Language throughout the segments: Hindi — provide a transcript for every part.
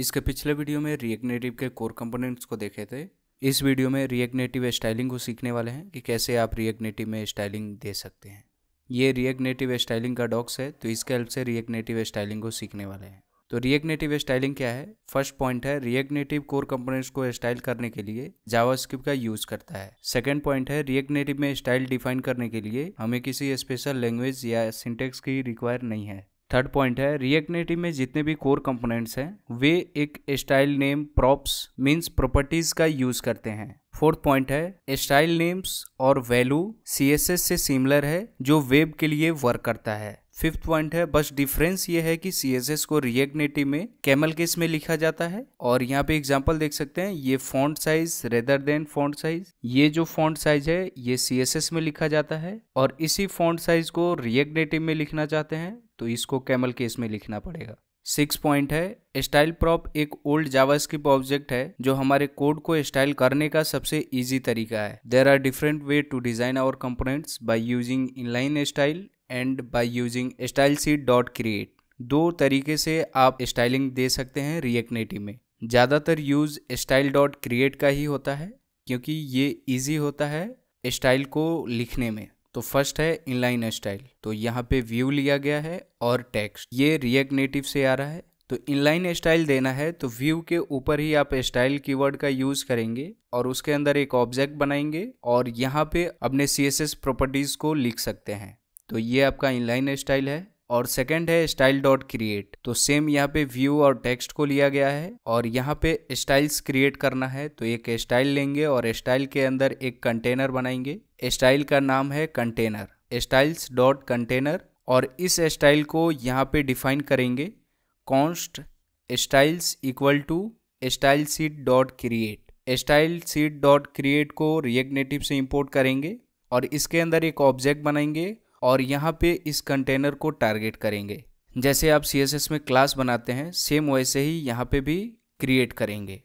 इसके पिछले वीडियो में रिएक्ट नेटिव के कोर कंपोनेंट्स को देखे थे इस वीडियो में रिएक्ट नेटिव स्टाइलिंग को सीखने वाले हैं कि कैसे आप रिएक्ट नेटिव में स्टाइलिंग दे सकते हैं ये रिएक्ट नेटिव स्टाइलिंग का डॉक्स है तो इसके हेल्प से रिएक्ट नेटिव स्टाइलिंग को सीखने वाले हैं तो रिएक्ट नेटिव स्टाइलिंग क्या है फर्स्ट पॉइंट है रिएक्ट नेटिव कोर कंपोनेंट्स को स्टाइल करने के लिए जावास्क्रिप्ट का यूज करता है सेकंड पॉइंट है रिएक्ट नेटिव में स्टाइल डिफाइन करने के लिए हमें किसी स्पेशल लैंग्वेज या सिंटेक्स की रिक्वायर नहीं है थर्ड पॉइंट है रिएक्ट नेटिव में जितने भी कोर कंपोनेंट्स हैं वे एक style name props means properties का यूज करते हैं फोर्थ पॉइंट है स्टाइल नेम्स और वैल्यू सी से सिमिलर है जो वेब के लिए वर्क करता है फिफ्थ पॉइंट है बस डिफरेंस ये है कि सी को रिएक्ट नेटिव में कैमल केस में लिखा जाता है और यहाँ पे एग्जाम्पल देख सकते हैं ये font size rather than font size ये जो फॉन्ट साइज है ये सी में लिखा जाता है और इसी फॉन्ट साइज को रिएक्ट नेटिव में लिखना चाहते हैं तो इसको कैमल केस में लिखना पड़ेगा सिक्स पॉइंट है स्टाइल प्रॉप एक ओल्ड जावास्क्रिप्ट ऑब्जेक्ट है जो हमारे कोड को स्टाइल करने का सबसे इजी तरीका है there are different way to design our components by using inline style and by using style sheet dot create दो तरीके से आप स्टाइलिंग दे सकते हैं रिएक्ट नेटिव में ज़्यादातर यूज़ स्टाइल डॉट क्रिएट का ही होता है क्योंकि ये इजी होता है स्टाइल को लिखने में तो फर्स्ट है इनलाइन स्टाइल तो यहाँ पे व्यू लिया गया है और टेक्स्ट ये रिएक्ट नेटिव से आ रहा है तो इनलाइन स्टाइल देना है तो व्यू के ऊपर ही आप स्टाइल कीवर्ड का यूज करेंगे और उसके अंदर एक ऑब्जेक्ट बनाएंगे और यहाँ पे अपने सी प्रॉपर्टीज को लिख सकते हैं तो ये आपका इनलाइन स्टाइल है और सेकंड है स्टाइल डॉट क्रिएट तो सेम यहाँ पे व्यू और टेक्स्ट को लिया गया है और यहाँ पे स्टाइल्स क्रिएट करना है तो एक स्टाइल लेंगे और स्टाइल के अंदर एक कंटेनर बनाएंगे स्टाइल का नाम है कंटेनर स्टाइल्स डॉट कंटेनर और इस स्टाइल को यहाँ पे डिफाइन करेंगे const styles equal to style sheet dot create style sheet dot create को रिएक्ट नेटिव से इंपोर्ट करेंगे और इसके अंदर एक ऑब्जेक्ट बनाएंगे और यहाँ पे इस कंटेनर को टारगेट करेंगे जैसे आप सी में क्लास बनाते हैं सेम वैसे ही यहाँ पे भी क्रिएट करेंगे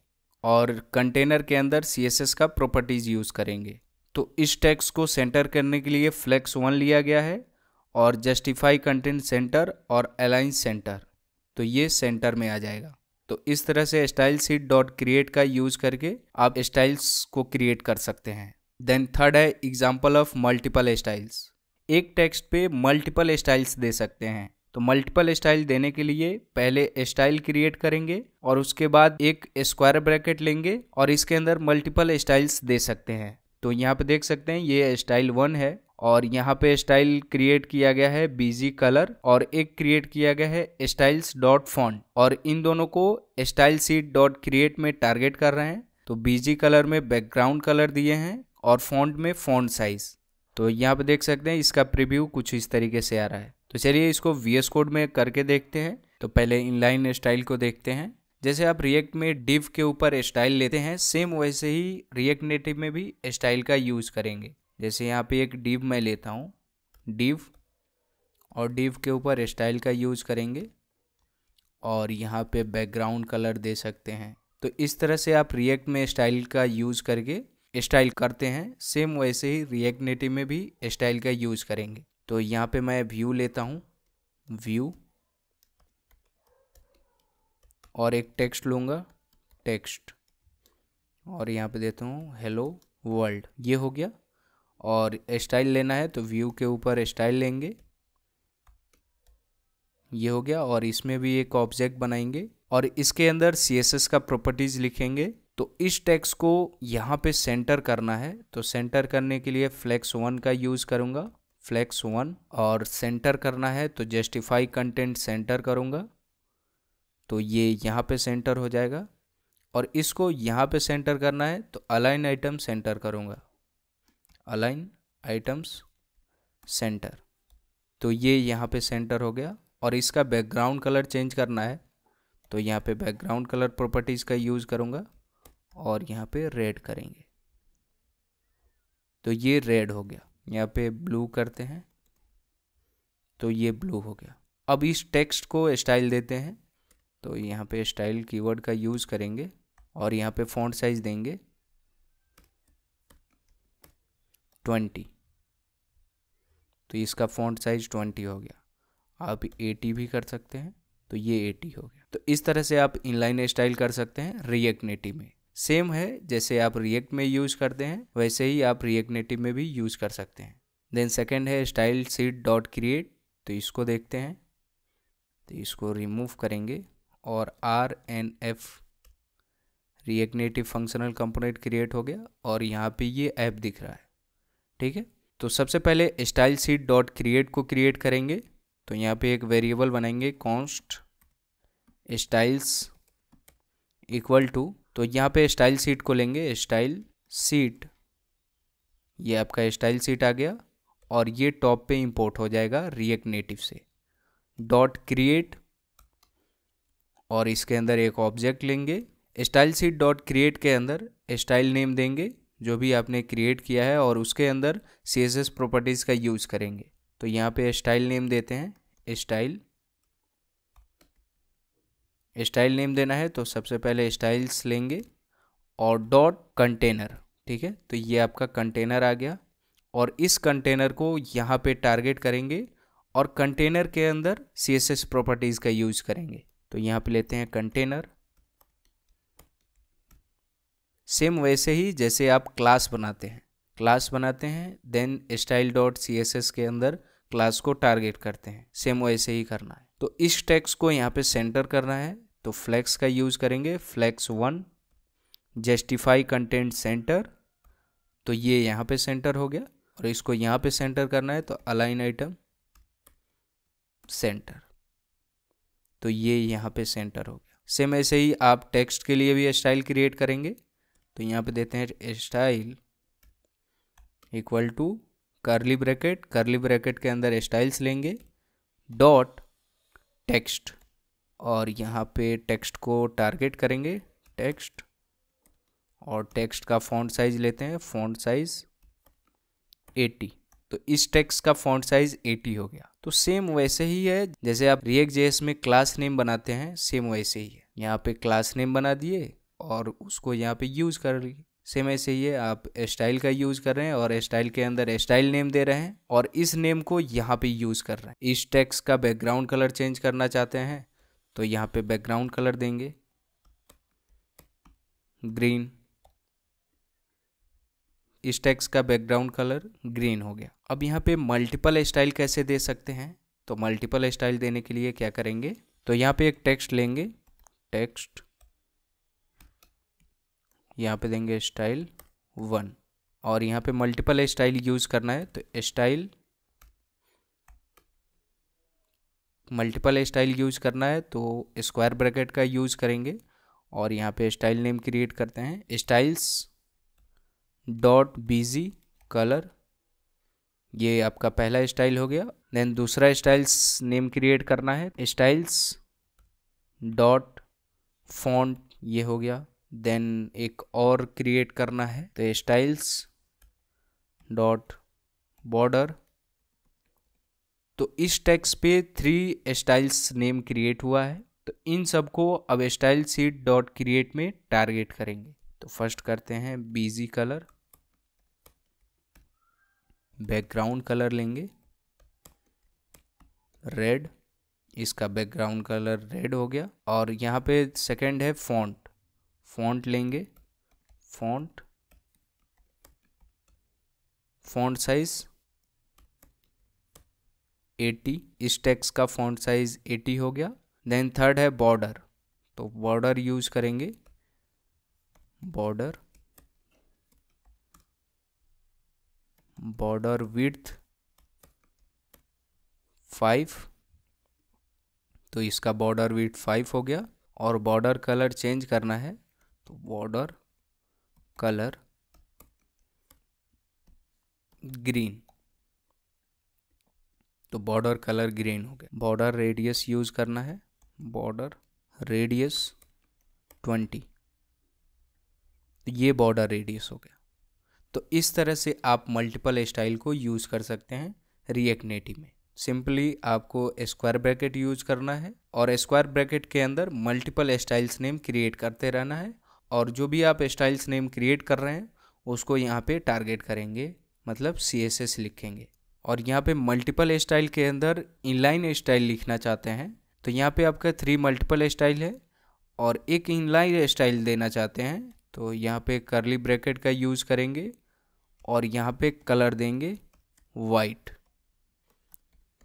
और कंटेनर के अंदर सी का प्रॉपर्टीज़ यूज़ करेंगे तो इस टैक्स को सेंटर करने के लिए फ्लैक्स वन लिया गया है और जस्टिफाई कंटेंट सेंटर और अलाइन सेंटर तो ये सेंटर में आ जाएगा तो इस तरह से स्टाइल सीट डॉट क्रिएट का यूज करके आप स्टाइल्स को क्रिएट कर सकते हैं देन थर्ड है एग्जाम्पल ऑफ मल्टीपल स्टाइल्स एक टेक्स्ट पे मल्टीपल स्टाइल्स दे सकते हैं तो मल्टीपल स्टाइल देने के लिए पहले स्टाइल क्रिएट करेंगे और उसके बाद एक स्क्वायर ब्रैकेट लेंगे और इसके अंदर मल्टीपल स्टाइल्स दे सकते हैं तो यहाँ पे देख सकते हैं ये स्टाइल वन है और यहाँ पे स्टाइल क्रिएट किया गया है बीजी कलर और एक क्रिएट किया गया है स्टाइल्स डॉट फॉन्ट और इन दोनों को स्टाइल सीट डॉट क्रिएट में टारगेट कर रहे हैं तो बीजी कलर में बैकग्राउंड कलर दिए हैं और फॉन्ट में फॉन्ट साइज तो यहाँ पे देख सकते हैं इसका प्रिव्यू कुछ इस तरीके से आ रहा है तो चलिए इसको वी कोड में करके देखते हैं तो पहले इनलाइन स्टाइल को देखते हैं जैसे आप रिएक्ट में डिव के ऊपर स्टाइल लेते हैं सेम वैसे ही रिएक्ट नेटिव में भी स्टाइल का यूज़ करेंगे जैसे यहाँ पे एक डिव मैं लेता हूँ डिव और डिव के ऊपर स्टाइल का यूज़ करेंगे और यहाँ पे बैकग्राउंड कलर दे सकते हैं तो इस तरह से आप रिएक्ट में स्टाइल का यूज़ करके स्टाइल करते हैं सेम वैसे ही रिएक्ट नेटिव में भी स्टाइल का यूज़ करेंगे तो यहाँ पे मैं व्यू लेता हूँ व्यू और एक टेक्स्ट लूँगा टेक्स्ट और यहाँ पे देता हूँ हेलो वर्ल्ड ये हो गया और स्टाइल लेना है तो व्यू के ऊपर स्टाइल लेंगे ये हो गया और इसमें भी एक ऑब्जेक्ट बनाएंगे और इसके अंदर सी का प्रॉपर्टीज़ लिखेंगे तो इस टैक्स को यहाँ पे सेंटर करना है तो सेंटर करने के लिए फ्लैक्स वन का यूज़ करूँगा फ्लैक्स वन और सेंटर करना है तो जस्टिफाई कंटेंट सेंटर करूँगा तो ये यहाँ पे सेंटर हो जाएगा और इसको यहाँ पे सेंटर करना है तो अलाइन आइटम सेंटर करूँगा अलाइन आइटम्स सेंटर तो ये यहाँ पे सेंटर हो गया और इसका बैकग्राउंड कलर चेंज करना है तो यहाँ पे बैकग्राउंड कलर प्रॉपर्टीज़ का यूज़ करूँगा और यहाँ पे रेड करेंगे तो ये रेड हो गया यहाँ पे ब्लू करते हैं तो ये ब्लू हो गया अब इस टेक्स्ट को स्टाइल देते हैं तो यहाँ पे स्टाइल कीवर्ड का यूज़ करेंगे और यहाँ पे फॉन्ट साइज़ देंगे ट्वेंटी तो इसका फॉन्ट साइज़ ट्वेंटी हो गया आप एटी भी कर सकते हैं तो ये एटी हो गया तो इस तरह से आप इनलाइन स्टाइल कर सकते हैं रिएक्ट नेटिव में सेम है जैसे आप रिएक्ट में यूज़ करते हैं वैसे ही आप रिएक्ट नेटिव में भी यूज़ कर सकते हैं देन सेकेंड है स्टाइल सीट डॉट क्रिएट तो इसको देखते हैं तो इसको रिमूव करेंगे और R N F React functional component create हो गया और यहाँ पे ये ऐप दिख रहा है ठीक है तो सबसे पहले स्टाइल सीट डॉट क्रिएट को क्रिएट करेंगे तो यहाँ पे एक वेरिएबल बनाएंगे कॉन्स्ट स्टाइल्स इक्वल टू तो यहाँ पे स्टाइल सीट को लेंगे स्टाइल सीट ये आपका स्टाइल सीट आ गया और ये टॉप पे इंपोर्ट हो जाएगा रिएक्ट नेटिव से डॉट क्रिएट और इसके अंदर एक ऑब्जेक्ट लेंगे स्टाइल सीट डॉट क्रिएट के अंदर स्टाइल नेम देंगे जो भी आपने क्रिएट किया है और उसके अंदर सी एस एस प्रॉपर्टीज़ का यूज़ करेंगे तो यहाँ पे स्टाइल नेम देते हैं स्टाइल स्टाइल नेम देना है तो सबसे पहले स्टाइल्स लेंगे और डॉट कंटेनर ठीक है तो ये आपका कंटेनर आ गया और इस कंटेनर को यहाँ पे टारगेट करेंगे और कंटेनर के अंदर सी एस एस प्रॉपर्टीज़ का यूज़ करेंगे तो यहाँ पे लेते हैं कंटेनर सेम वैसे ही जैसे आप क्लास बनाते हैं क्लास बनाते हैं then style dot C S S के अंदर क्लास को टारगेट करते हैं सेम वैसे ही करना है तो इस टैक्स को यहाँ पे सेंटर करना है तो फ्लैक्स का यूज़ करेंगे flex one justify content centre तो ये यहाँ पे सेंटर हो गया और इसको यहाँ पे सेंटर करना है तो अलाइन आइटम सेंटर तो ये यहाँ पे सेंटर हो गया सेम ऐसे ही आप टेक्स्ट के लिए भी स्टाइल क्रिएट करेंगे तो यहाँ पे देते हैं style equal to curly bracket curly bracket के अंदर स्टाइल्स लेंगे डॉट टेक्स्ट और यहाँ पे टेक्स्ट को टारगेट करेंगे टेक्स्ट और टेक्स्ट का फॉन्ट साइज लेते हैं फॉन्ट साइज 80 तो इस टेक्स्ट का फॉन्ट साइज 80 हो गया तो सेम वैसे ही है जैसे आप रिएक्ट जेएस में क्लास नेम बनाते हैं सेम वैसे ही है यहाँ पे क्लास नेम बना दिए और उसको यहाँ पे यूज़ कर लिए सेम ऐसे ही है आप स्टाइल का यूज़ कर रहे हैं और स्टाइल के अंदर स्टाइल नेम दे रहे हैं और इस नेम को यहाँ पे यूज़ कर रहे हैं इस टेक्स का बैकग्राउंड कलर चेंज करना चाहते हैं तो यहाँ पे बैकग्राउंड कलर देंगे ग्रीन इस टैक्स का बैकग्राउंड कलर ग्रीन हो गया अब यहाँ पे मल्टीपल स्टाइल कैसे दे सकते हैं तो मल्टीपल स्टाइल देने के लिए क्या करेंगे तो यहाँ पे एक टेक्स्ट लेंगे टेक्स्ट यहाँ पे देंगे स्टाइल वन और यहाँ पे मल्टीपल स्टाइल यूज़ करना है तो स्टाइल मल्टीपल स्टाइल यूज़ करना है तो स्क्वायर ब्रैकेट का यूज़ करेंगे और यहाँ पे स्टाइल नेम क्रिएट करते हैं स्टाइल्स डॉट बीजी कलर ये आपका पहला स्टाइल हो गया देन दूसरा स्टाइल्स नेम क्रिएट करना है स्टाइल्स डॉट फॉन्ट ये हो गया देन एक और क्रिएट करना है तो स्टाइल्स डॉट बॉर्डर तो इस टैक्स पे थ्री स्टाइल्स नेम क्रिएट हुआ है तो इन सबको अब स्टाइल सीट डॉट क्रिएट में टारगेट करेंगे तो फर्स्ट करते हैं बीजी कलर बैकग्राउंड कलर लेंगे रेड इसका बैकग्राउंड कलर रेड हो गया और यहाँ पे सेकंड है फॉन्ट फॉन्ट लेंगे फॉन्ट फॉन्ट साइज 80 इस टेक्स का फॉन्ट साइज 80 हो गया देन थर्ड है बॉर्डर तो बॉर्डर यूज करेंगे बॉर्डर बॉर्डर विथ फाइव तो इसका बॉर्डर विथ फाइव हो गया और बॉर्डर कलर चेंज करना है तो बॉर्डर कलर ग्रीन तो बॉर्डर कलर ग्रीन हो गया बॉर्डर रेडियस यूज करना है बॉर्डर रेडियस ट्वेंटी ये बॉर्डर रेडियस हो गया तो इस तरह से आप मल्टीपल स्टाइल को यूज़ कर सकते हैं रिएक्ट नेटिव में सिंपली आपको स्क्वायर ब्रैकेट यूज करना है और स्क्वायर ब्रैकेट के अंदर मल्टीपल स्टाइल्स नेम क्रिएट करते रहना है और जो भी आप स्टाइल्स नेम क्रिएट कर रहे हैं उसको यहाँ पे टारगेट करेंगे मतलब सी एस एस लिखेंगे और यहाँ पे मल्टीपल स्टाइल के अंदर इनलाइन स्टाइल लिखना चाहते हैं तो यहाँ पे आपका थ्री मल्टीपल स्टाइल है और एक इनलाइन स्टाइल देना चाहते हैं तो यहाँ पे करली ब्रैकेट का यूज़ करेंगे और यहाँ पे कलर देंगे वाइट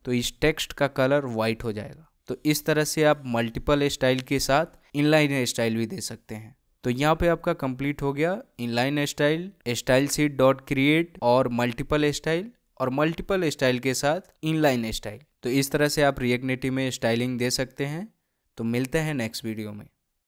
तो इस टेक्स्ट का कलर वाइट हो जाएगा तो इस तरह से आप मल्टीपल स्टाइल के साथ इनलाइन स्टाइल भी दे सकते हैं तो यहाँ पे आपका कंप्लीट हो गया inline style style sheet dot create और मल्टीपल स्टाइल और मल्टीपल स्टाइल के साथ इनलाइन स्टाइल तो इस तरह से आप रिएक्टिव में स्टाइलिंग दे सकते हैं तो मिलते हैं नेक्स्ट वीडियो में